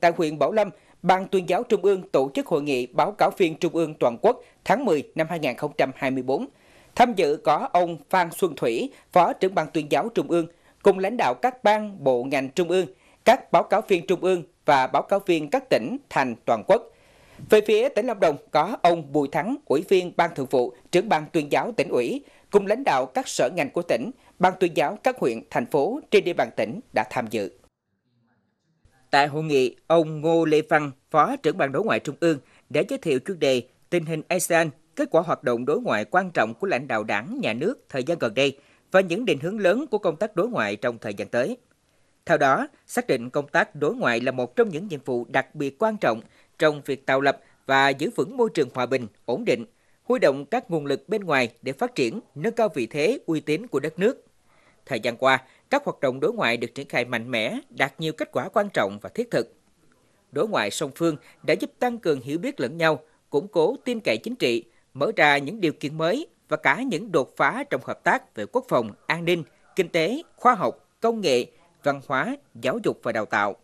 Tại huyện Bảo Lâm, Ban tuyên giáo Trung ương tổ chức hội nghị báo cáo viên Trung ương toàn quốc tháng 10 năm 2024. Tham dự có ông Phan Xuân Thủy, Phó trưởng Ban tuyên giáo Trung ương, cùng lãnh đạo các ban bộ ngành Trung ương, các báo cáo viên Trung ương và báo cáo viên các tỉnh, thành toàn quốc. Về phía tỉnh Lâm Đồng có ông Bùi Thắng, Ủy viên Ban Thường vụ, trưởng Ban tuyên giáo tỉnh ủy, cùng lãnh đạo các sở ngành của tỉnh, Ban tuyên giáo các huyện, thành phố trên địa bàn tỉnh đã tham dự. Tại hội nghị, ông Ngô Lê Văn, Phó trưởng ban đối ngoại Trung ương, đã giới thiệu chuyên đề tình hình ASEAN, kết quả hoạt động đối ngoại quan trọng của lãnh đạo đảng, nhà nước thời gian gần đây và những định hướng lớn của công tác đối ngoại trong thời gian tới. Theo đó, xác định công tác đối ngoại là một trong những nhiệm vụ đặc biệt quan trọng trong việc tạo lập và giữ vững môi trường hòa bình, ổn định, huy động các nguồn lực bên ngoài để phát triển, nâng cao vị thế, uy tín của đất nước. Thời gian qua, các hoạt động đối ngoại được triển khai mạnh mẽ, đạt nhiều kết quả quan trọng và thiết thực. Đối ngoại song phương đã giúp tăng cường hiểu biết lẫn nhau, củng cố tin cậy chính trị, mở ra những điều kiện mới và cả những đột phá trong hợp tác về quốc phòng, an ninh, kinh tế, khoa học, công nghệ, văn hóa, giáo dục và đào tạo.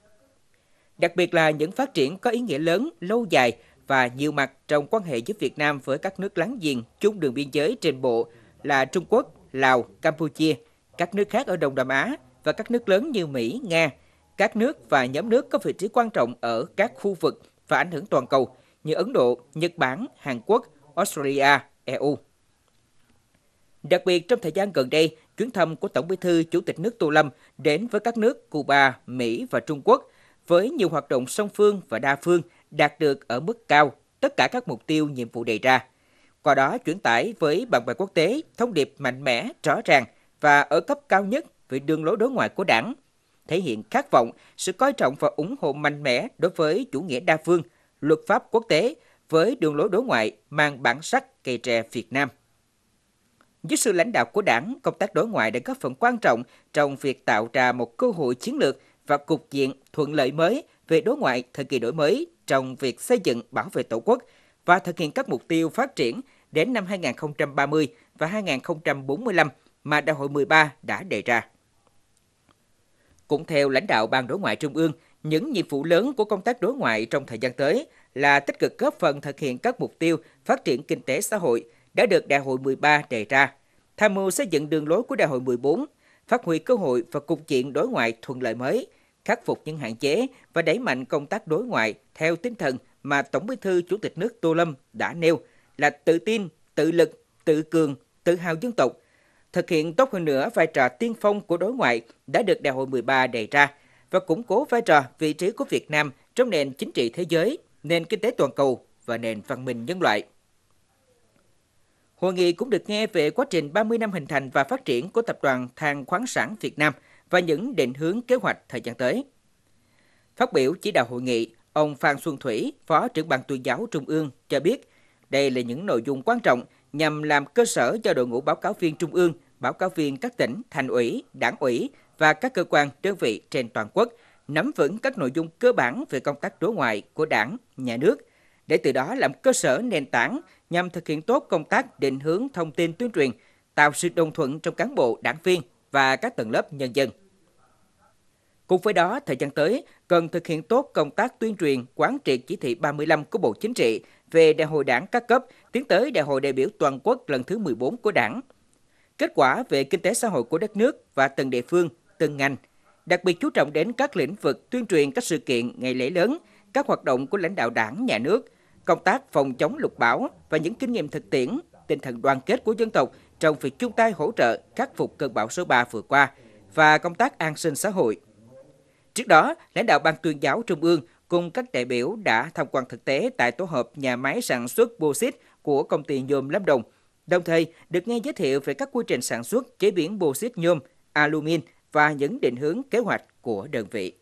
Đặc biệt là những phát triển có ý nghĩa lớn, lâu dài và nhiều mặt trong quan hệ giữa Việt Nam với các nước láng giềng chung đường biên giới trên bộ là Trung Quốc, Lào, Campuchia – các nước khác ở Đông Nam Á và các nước lớn như Mỹ, Nga, các nước và nhóm nước có vị trí quan trọng ở các khu vực và ảnh hưởng toàn cầu như Ấn Độ, Nhật Bản, Hàn Quốc, Australia, EU. Đặc biệt trong thời gian gần đây, chuyến thăm của Tổng Bí thư Chủ tịch nước Tô Lâm đến với các nước Cuba, Mỹ và Trung Quốc với nhiều hoạt động song phương và đa phương đạt được ở mức cao tất cả các mục tiêu nhiệm vụ đề ra. Qua đó chuyển tải với bạn bè quốc tế thông điệp mạnh mẽ, rõ ràng – và ở cấp cao nhất về đường lối đối ngoại của đảng, thể hiện khát vọng, sự coi trọng và ủng hộ mạnh mẽ đối với chủ nghĩa đa phương, luật pháp quốc tế với đường lối đối ngoại mang bản sắc cây tre Việt Nam. Dưới sự lãnh đạo của đảng, công tác đối ngoại đã góp phần quan trọng trong việc tạo ra một cơ hội chiến lược và cục diện thuận lợi mới về đối ngoại thời kỳ đổi mới trong việc xây dựng bảo vệ Tổ quốc và thực hiện các mục tiêu phát triển đến năm 2030 và 2045 mà Đại hội 13 đã đề ra. Cũng theo lãnh đạo Ban Đối ngoại Trung ương, những nhiệm vụ lớn của công tác đối ngoại trong thời gian tới là tích cực góp phần thực hiện các mục tiêu phát triển kinh tế xã hội đã được Đại hội 13 đề ra, tham mưu xây dựng đường lối của Đại hội 14, phát huy cơ hội và cục diện đối ngoại thuận lợi mới, khắc phục những hạn chế và đẩy mạnh công tác đối ngoại theo tinh thần mà Tổng Bí thư Chủ tịch nước Tô Lâm đã nêu là tự tin, tự lực, tự cường, tự hào dân tộc, thực hiện tốt hơn nữa vai trò tiên phong của đối ngoại đã được Đại hội 13 đề ra và củng cố vai trò vị trí của Việt Nam trong nền chính trị thế giới, nền kinh tế toàn cầu và nền văn minh nhân loại. Hội nghị cũng được nghe về quá trình 30 năm hình thành và phát triển của Tập đoàn Than khoáng sản Việt Nam và những định hướng kế hoạch thời gian tới. Phát biểu chỉ đạo hội nghị, ông Phan Xuân Thủy, Phó trưởng ban tuyên giáo Trung ương cho biết đây là những nội dung quan trọng nhằm làm cơ sở cho đội ngũ báo cáo viên trung ương, báo cáo viên các tỉnh, thành ủy, đảng ủy và các cơ quan đơn vị trên toàn quốc nắm vững các nội dung cơ bản về công tác đối ngoại của Đảng, nhà nước để từ đó làm cơ sở nền tảng nhằm thực hiện tốt công tác định hướng thông tin tuyên truyền, tạo sự đồng thuận trong cán bộ, đảng viên và các tầng lớp nhân dân. Cùng với đó, thời gian tới cần thực hiện tốt công tác tuyên truyền, quán triệt chỉ thị 35 của Bộ Chính trị về đại hội đảng các cấp, tiến tới đại hội đại biểu toàn quốc lần thứ 14 của đảng. Kết quả về kinh tế xã hội của đất nước và từng địa phương, từng ngành, đặc biệt chú trọng đến các lĩnh vực tuyên truyền các sự kiện, ngày lễ lớn, các hoạt động của lãnh đạo đảng, nhà nước, công tác phòng chống lục bão và những kinh nghiệm thực tiễn, tinh thần đoàn kết của dân tộc trong việc chung tay hỗ trợ khắc phục cơn bão số 3 vừa qua và công tác an sinh xã hội. Trước đó, lãnh đạo Ban tuyên giáo Trung ương cùng các đại biểu đã tham quan thực tế tại tổ hợp nhà máy sản xuất bô xít của công ty nhôm Lâm Đồng, đồng thời được nghe giới thiệu về các quy trình sản xuất chế biến bô xít nhôm, alumin và những định hướng kế hoạch của đơn vị.